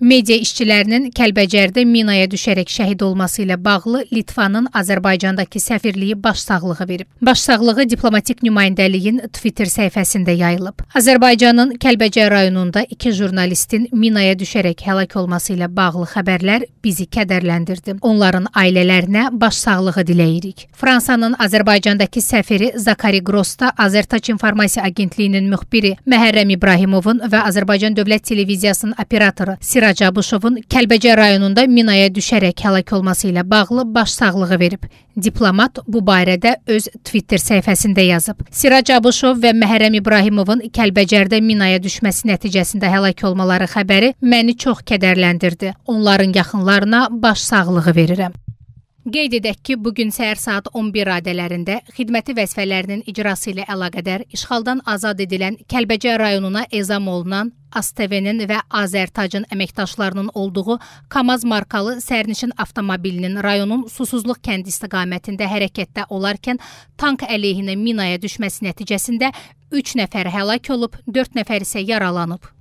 Media işçilərinin Kəlbəcərdə minaya düşərək şəhid olması ilə bağlı Litvanın Azərbaycandakı səfirliyi başsağlığı verib. Başsağlığı diplomatik nümayəndəliyin Twitter səhifəsində yayılıb. Azərbaycanın Kəlbəcər rayonunda iki jurnalistin minaya düşərək həlak olması ilə bağlı xəbərlər bizi kədərləndirdi. Onların ailələrinə başsağlığı diləyirik. Fransanın Azərbaycandakı səfiri Zakari Gross da Azertaç İnformasiya Agentliyinin müxbiri Məhərrəm İbrahimovun və Azərbaycan Dövlət Televiziyasının operatoru Sira Racabışovun Kəlbəcər rayonunda minaya düşərək həlak olması ilə bağlı başsağlığı verib. Diplomat bu barədə öz Twitter səhifəsində yazıb. Sirac Abışov və Məhərrəm İbrahimovun Kəlbəcərdə minaya düşməsi nəticəsində həlak olmaları xəbəri məni çox kədərləndirdi. Onların yaxınlarına başsağlığı verirəm. Qeyd edək ki, bu gün səhər saat 11 radələrində xidməti vəzifələrinin icrası ilə əlaqədar işğaldan azad edilən Kəlbəcər rayonuna ezam olunan ASTV-nin və Azərtacın əməkdaşlarının olduğu KAMAZ markalı sərnişin avtomobilinin rayonun Susuzluq kəndi istiqamətində hərəkətdə olarkən tank əleyhinə minaya düşməsi nəticəsində 3 nəfər həlak olub, 4 nəfər isə yaralanıb.